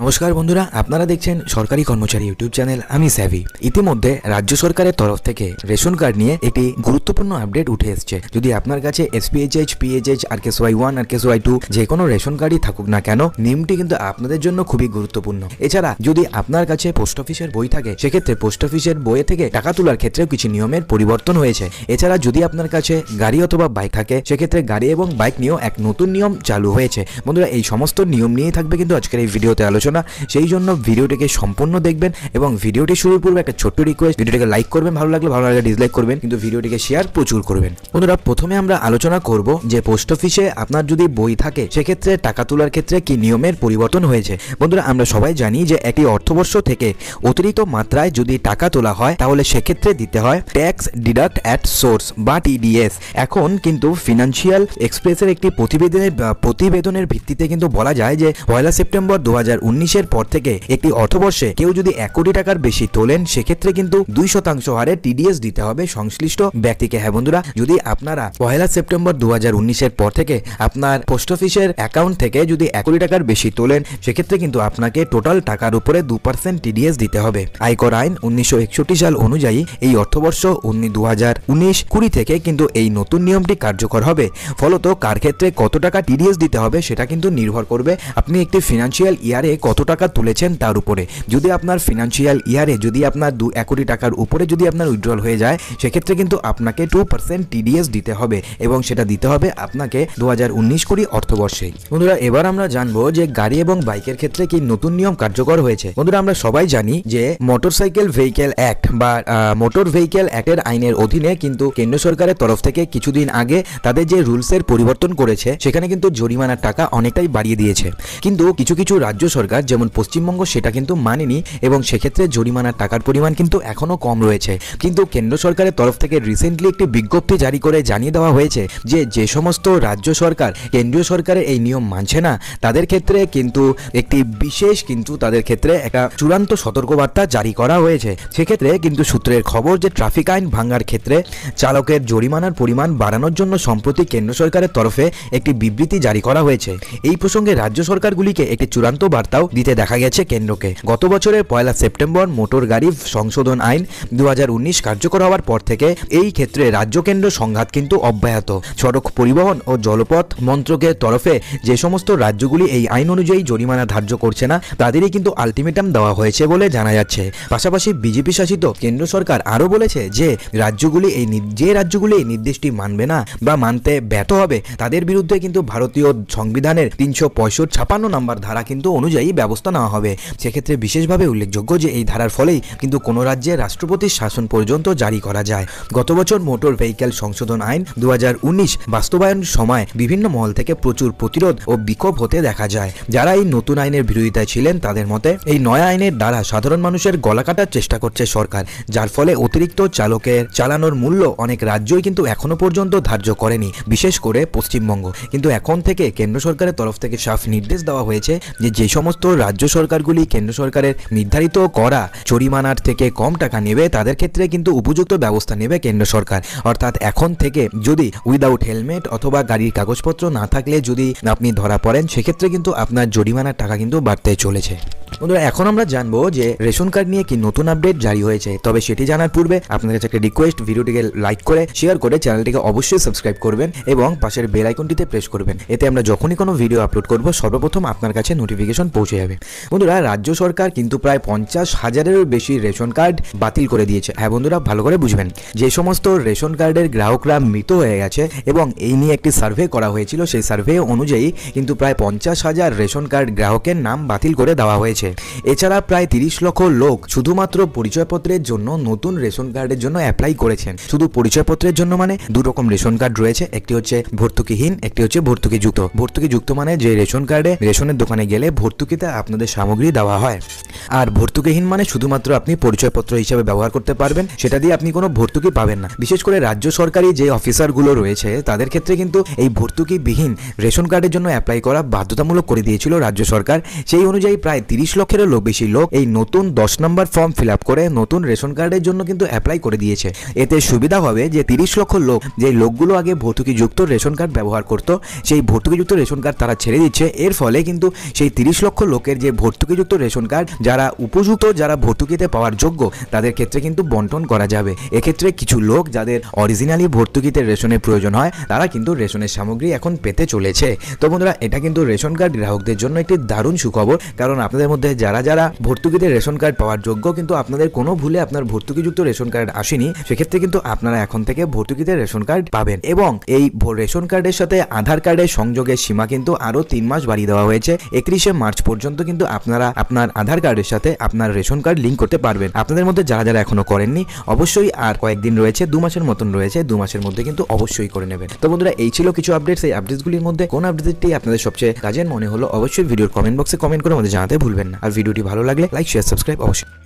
নমস্কার বন্ধুরা আপনারা দেখছেন সরকারি কর্মচারী ইউটিউব চ্যানেল আমি স্যাভি ইতিমধ্যে রাজ্য সরকারের তরফ থেকে রেশন কার্ড নিয়ে একটি গুরুত্বপূর্ণ আপডেট উঠে এসছে যদি আপনার কাছে এসপিএইচএইচ পিএইচএইচ আর কেস ওয়াই ওয়ান আর কেস ওয়াই টু যে কোনো রেশন কার্ডই থাকুক না কেন নিয়মটি কিন্তু আপনাদের জন্য খুবই গুরুত্বপূর্ণ এছাড়া যদি আপনার কাছে পোস্ট অফিসের বই থাকে সেক্ষেত্রে পোস্ট অফিসের বইয়ে থেকে টাকা তোলার ক্ষেত্রেও কিছু নিয়মের পরিবর্তন হয়েছে এছাড়া যদি আপনার কাছে গাড়ি অথবা বাইক থাকে সেক্ষেত্রে গাড়ি এবং বাইক নিয়েও এক নতুন নিয়ম চালু হয়েছে বন্ধুরা এই সমস্ত নিয়ম নিয়েই থাকবে কিন্তু আজকের এই ভিডিওতে আলোচনা আলোচনা সেই জন্য ভিডিওটিকে সম্পূর্ণ দেখবেন এবং ভিডিওটি শুরুর পূর্বে একটা ছোট্ট রিকোয়েস্ট ভিডিওটিকে লাইক করবেন ভালো লাগলে ভালো লাগলে ডিসলাইক করবেন কিন্তু ভিডিওটিকে শেয়ার প্রচুর করবেন বন্ধুরা প্রথমে আমরা আলোচনা করব যে পোস্ট অফিসে আপনার যদি বই থাকে সেক্ষেত্রে টাকা তোলার ক্ষেত্রে কি নিয়মের পরিবর্তন হয়েছে বন্ধুরা আমরা সবাই জানি যে একটি অর্থবর্ষ থেকে অতিরিক্ত মাত্রায় যদি টাকা তোলা হয় তাহলে সেক্ষেত্রে দিতে হয় ট্যাক্স ডিডাক্ট অ্যাট সোর্স বা টিডিএস এখন কিন্তু ফিনান্সিয়াল এক্সপ্রেসের একটি প্রতিবেদনের প্রতিবেদনের ভিত্তিতে কিন্তু বলা যায় যে পয়লা সেপ্টেম্বর দু উনিশের পর থেকে একটি অর্থবর্ষে কেউ যদি এক কোটি টাকার বেশি তোলেন সেক্ষেত্রে কিন্তু দুই শতাংশ হারে টিডিএস দিতে হবে সংশ্লিষ্ট ব্যক্তিকে হ্যাঁ বন্ধুরা যদি আপনারা পয়লা সেপ্টেম্বর দু হাজার পর থেকে আপনার পোস্ট অফিসের অ্যাকাউন্ট থেকে যদি এক কোটি টাকার বেশি তোলেন সেক্ষেত্রে কিন্তু আপনাকে টোটাল টাকার উপরে দু পার্সেন্ট টিডিএস দিতে হবে আয়কর আইন উনিশশো সাল অনুযায়ী এই অর্থবর্ষ উনি দু হাজার উনিশ কুড়ি থেকে কিন্তু এই নতুন নিয়মটি কার্যকর হবে ফলত কার ক্ষেত্রে কত টাকা টিডিএস দিতে হবে সেটা কিন্তু নির্ভর করবে আপনি একটি ফিনান্সিয়াল ইয়ারে কত টাকা তুলেছেন তার উপরে যদি আপনার ফিনান্সিয়াল ইয়ারে যদি আপনার দু এক কোটি টাকার উপরে যদি আপনার উইথড্রল হয়ে যায় সেক্ষেত্রে কিন্তু আপনাকে টু পার্সেন্ট টিডিএস দিতে হবে এবং সেটা দিতে হবে আপনাকে দু হাজার উনিশ কোটি অর্থবর্ষে বন্ধুরা এবার আমরা জানবো যে গাড়ি এবং বাইকের ক্ষেত্রে কি নতুন নিয়ম কার্যকর হয়েছে বন্ধুরা আমরা সবাই জানি যে মোটরসাইকেল ভেহিকেল অ্যাক্ট বা মোটর ভেহিকেল অ্যাক্টের আইনের অধীনে কিন্তু কেন্দ্র সরকারের তরফ থেকে কিছুদিন আগে তাদের যে রুলসের পরিবর্তন করেছে সেখানে কিন্তু জরিমানার টাকা অনেকটাই বাড়িয়ে দিয়েছে কিন্তু কিছু কিছু রাজ্য সরকার সরকার যেমন পশ্চিমবঙ্গ সেটা কিন্তু মানেনি এবং সেক্ষেত্রে জরিমানার টাকার পরিমাণ কিন্তু এখনও কম রয়েছে কিন্তু কেন্দ্র সরকারের তরফ থেকে রিসেন্টলি একটি বিজ্ঞপ্তি জারি করে জানিয়ে দেওয়া হয়েছে যে যে সমস্ত রাজ্য সরকার কেন্দ্রীয় সরকারের এই নিয়ম মানছে না তাদের ক্ষেত্রে কিন্তু একটি বিশেষ কিন্তু তাদের ক্ষেত্রে একটা চূড়ান্ত সতর্কবার্তা জারি করা হয়েছে সেক্ষেত্রে কিন্তু সূত্রের খবর যে ট্রাফিক আইন ভাঙার ক্ষেত্রে চালকের জরিমানার পরিমাণ বাড়ানোর জন্য সম্প্রতি কেন্দ্র সরকারের তরফে একটি বিবৃতি জারি করা হয়েছে এই প্রসঙ্গে রাজ্য সরকারগুলিকে একটি চূড়ান্ত বার্তা ছাড়াও দিতে দেখা গেছে কেন্দ্রকে গত বছরের পয়লা সেপ্টেম্বর মোটর গাড়ি সংশোধন আইন দু কার্যকর হওয়ার পর থেকে এই ক্ষেত্রে রাজ্য কেন্দ্র সংঘাত কিন্তু অব্যাহত সড়ক পরিবহন ও জলপথ মন্ত্রকের তরফে যে সমস্ত রাজ্যগুলি এই আইন অনুযায়ী জরিমানা ধার্য করছে না তাদেরই কিন্তু আলটিমেটাম দেওয়া হয়েছে বলে জানা যাচ্ছে পাশাপাশি বিজেপি শাসিত কেন্দ্র সরকার আরও বলেছে যে রাজ্যগুলি এই যে রাজ্যগুলি এই নির্দেশটি মানবে না বা মানতে ব্যর্থ হবে তাদের বিরুদ্ধে কিন্তু ভারতীয় সংবিধানের তিনশো পঁয়ষট্টি ছাপান্ন নাম্বার ধারা কিন্তু অনুযায়ী ব্যবস্থা নেওয়া হবে সেক্ষেত্রে বিশেষভাবে উল্লেখযোগ্য যে এই ধারার ফলেই কিন্তু কোনো রাজ্যে রাষ্ট্রপতির শাসন পর্যন্ত জারি করা যায় গত বছর মোটর ভেহিক্যাল সংশোধন আইন দু বাস্তবায়ন সময় বিভিন্ন মহল থেকে প্রচুর প্রতিরোধ ও বিক্ষোভ হতে দেখা যায় যারা এই নতুন আইনের বিরোধিতায় ছিলেন তাদের মতে এই নয়া আইনের দ্বারা সাধারণ মানুষের গলা কাটার চেষ্টা করছে সরকার যার ফলে অতিরিক্ত চালকের চালানোর মূল্য অনেক রাজ্যই কিন্তু এখনো পর্যন্ত ধার্য করেনি বিশেষ করে পশ্চিমবঙ্গ কিন্তু এখন থেকে কেন্দ্র সরকারের তরফ থেকে সাফ নির্দেশ দেওয়া হয়েছে যে যে সমস্ত উত্তর রাজ্য সরকারগুলি কেন্দ্র সরকারের নির্ধারিত করা জরিমানার থেকে কম টাকা নেবে তাদের ক্ষেত্রে কিন্তু উপযুক্ত ব্যবস্থা নেবে কেন্দ্র সরকার অর্থাৎ এখন থেকে যদি উইদাউট হেলমেট অথবা গাড়ির কাগজপত্র না থাকলে যদি আপনি ধরা পড়েন সেক্ষেত্রে কিন্তু আপনার জরিমানার টাকা কিন্তু বাড়তে চলেছে বন্ধুরা এখন আমরা জানবো যে রেশন কার্ড নিয়ে কি নতুন আপডেট জারি হয়েছে তবে সেটি জানার পূর্বে আপনাদের কাছে একটা রিকোয়েস্ট ভিডিওটিকে লাইক করে শেয়ার করে চ্যানেলটিকে অবশ্যই সাবস্ক্রাইব করবেন এবং পাশের বেল আইকনটিতে প্রেস করবেন এতে আমরা যখনই কোনো ভিডিও আপলোড করবো সর্বপ্রথম আপনার কাছে নোটিফিকেশন পৌঁছে যাবে বন্ধুরা রাজ্য সরকার কিন্তু প্রায় পঞ্চাশ হাজারেরও বেশি রেশন কার্ড বাতিল করে দিয়েছে হ্যাঁ বন্ধুরা ভালো করে বুঝবেন যে সমস্ত রেশন কার্ডের গ্রাহকরা মৃত হয়ে গেছে এবং এই নিয়ে একটি সার্ভে করা হয়েছিল সেই সার্ভে অনুযায়ী কিন্তু প্রায় পঞ্চাশ হাজার রেশন কার্ড গ্রাহকের নাম বাতিল করে দেওয়া হয়েছে এছাড়া প্রায় তিরিশ লক্ষ লোক শুধুমাত্র পরিচয়পত্রের জন্য নতুন রেশন কার্ডের জন্য অ্যাপ্লাই করেছেন শুধু পরিচয়পত্রের জন্য মানে দু রকম রেশন কার্ড রয়েছে একটি হচ্ছে ভর্তুকিহীন একটি হচ্ছে ভর্তুকিযুক্ত ভর্তুকিযুক্ত মানে যে রেশন কার্ডে রেশনের দোকানে গেলে ভর্তুকি ভর্তুকিতে আপনাদের সামগ্রী দেওয়া হয় আর ভর্তুকিহীন মানে শুধুমাত্র আপনি পরিচয়পত্র হিসেবে ব্যবহার করতে পারবেন সেটা দিয়ে আপনি কোনো ভর্তুকি পাবেন না বিশেষ করে রাজ্য সরকারি যে অফিসারগুলো রয়েছে তাদের ক্ষেত্রে কিন্তু এই ভর্তুকিবিহীন রেশন কার্ডের জন্য অ্যাপ্লাই করা বাধ্যতামূলক করে দিয়েছিল রাজ্য সরকার সেই অনুযায়ী প্রায় তিরিশ লক্ষেরও লোক বেশি লোক এই নতুন দশ নম্বর ফর্ম ফিল করে নতুন রেশন কার্ডের জন্য কিন্তু অ্যাপ্লাই করে দিয়েছে এতে সুবিধা হবে যে তিরিশ লক্ষ লোক যে লোকগুলো আগে ভর্তুকিযুক্ত রেশন কার্ড ব্যবহার করত সেই ভর্তুকিযুক্ত রেশন কার্ড তারা ছেড়ে দিচ্ছে এর ফলে কিন্তু সেই তিরিশ লক্ষ লোকের যে ভর্তুকিযুক্ত রেশন কার্ড যারা উপযুক্ত যারা ভর্তুকিতে পাওয়ার যোগ্য তাদের ক্ষেত্রে কিন্তু বন্টন করা যাবে এক্ষেত্রে কিছু লোক যাদের অরিজিনালি ভর্তুকিতে রেশনের প্রয়োজন হয় তারা কিন্তু রেশনের সামগ্রী এখন পেতে চলেছে তো বন্ধুরা এটা কিন্তু রেশন কার্ড গ্রাহকদের জন্য একটি দারুণ সুখবর কারণ আপনাদের মধ্যে যারা যারা ভর্তুকিতে রেশন কার্ড পাওয়ার যোগ্য কিন্তু আপনাদের কোনো ভুলে আপনার ভর্তুকিযুক্ত রেশন কার্ড আসেনি সেক্ষেত্রে কিন্তু আপনারা এখন থেকে ভর্তুকিতে রেশন কার্ড পাবেন এবং এই রেশন কার্ডের সাথে আধার কার্ডের সংযোগের সীমা কিন্তু আরও তিন মাস বাড়িয়ে দেওয়া হয়েছে একত্রিশে মার্চ পর্যন্ত কিন্তু আপনারা আপনার আধার কার্ডের সাথে আপনার রেশন কার্ড লিঙ্ক করতে পারবেন আপনাদের মধ্যে যারা যারা এখনো করেননি অবশ্যই আর কয়েকদিন রয়েছে দু মাসের মতন রয়েছে দু মাসের মধ্যে কিন্তু অবশ্যই করে নেবেন তো বন্ধুরা এই ছিল কিছু আপডেটস এই আপডেটসগুলির মধ্যে কোন আপডেটটি আপনাদের সবচেয়ে কাজের মনে হলো অবশ্যই ভিডিওর কমেন্ট বক্সে কমেন্ট করে আমাদের জানাতে ভুলবেন না আর ভিডিওটি ভালো লাগলে লাইক শেয়ার সাবস্ক্রাইব অবশ্যই